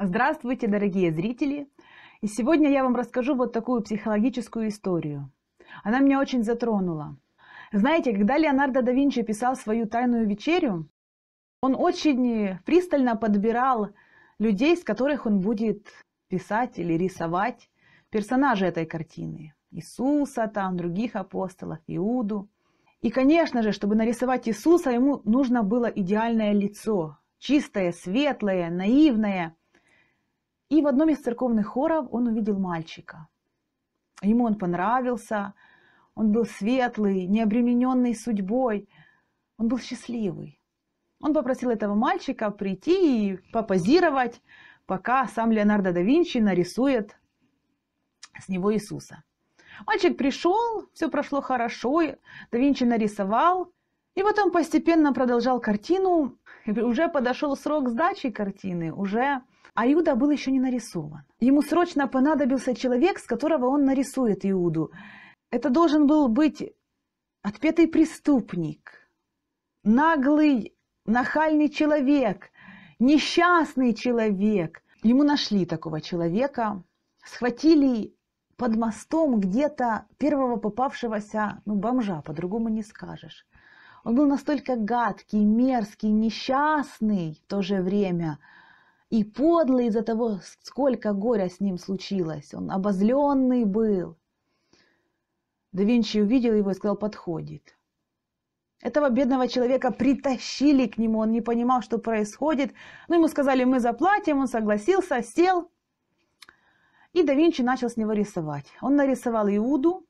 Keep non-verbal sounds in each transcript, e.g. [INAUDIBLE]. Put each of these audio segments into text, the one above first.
Здравствуйте, дорогие зрители! И сегодня я вам расскажу вот такую психологическую историю. Она меня очень затронула. Знаете, когда Леонардо да Винчи писал свою «Тайную вечерю», он очень пристально подбирал людей, с которых он будет писать или рисовать персонажи этой картины. Иисуса там, других апостолов, Иуду. И, конечно же, чтобы нарисовать Иисуса, ему нужно было идеальное лицо, чистое, светлое, наивное – и в одном из церковных хоров он увидел мальчика. Ему он понравился, он был светлый, необремененный судьбой, он был счастливый. Он попросил этого мальчика прийти и попозировать, пока сам Леонардо да Винчи нарисует с него Иисуса. Мальчик пришел, все прошло хорошо, да Винчи нарисовал, и вот он постепенно продолжал картину, уже подошел срок сдачи картины, уже а Иуда был еще не нарисован. Ему срочно понадобился человек, с которого он нарисует Иуду. Это должен был быть отпетый преступник, наглый, нахальный человек, несчастный человек. Ему нашли такого человека, схватили под мостом где-то первого попавшегося, ну, бомжа, по-другому не скажешь. Он был настолько гадкий, мерзкий, несчастный в то же время – и подлый из-за того, сколько горя с ним случилось. Он обозленный был. Да Винчи увидел его и сказал, подходит. Этого бедного человека притащили к нему, он не понимал, что происходит. Но ну, ему сказали, мы заплатим, он согласился, сел. И да Винчи начал с него рисовать. Он нарисовал Иуду,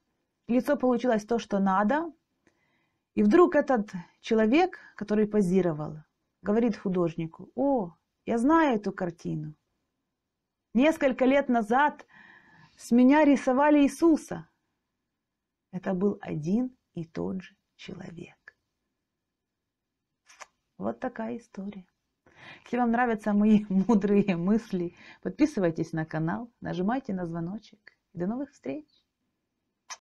лицо получилось то, что надо. И вдруг этот человек, который позировал, говорит художнику, о, я знаю эту картину. Несколько лет назад с меня рисовали Иисуса. Это был один и тот же человек. Вот такая история. Если вам нравятся мои [LAUGHS] мудрые мысли, подписывайтесь на канал, нажимайте на звоночек. До новых встреч!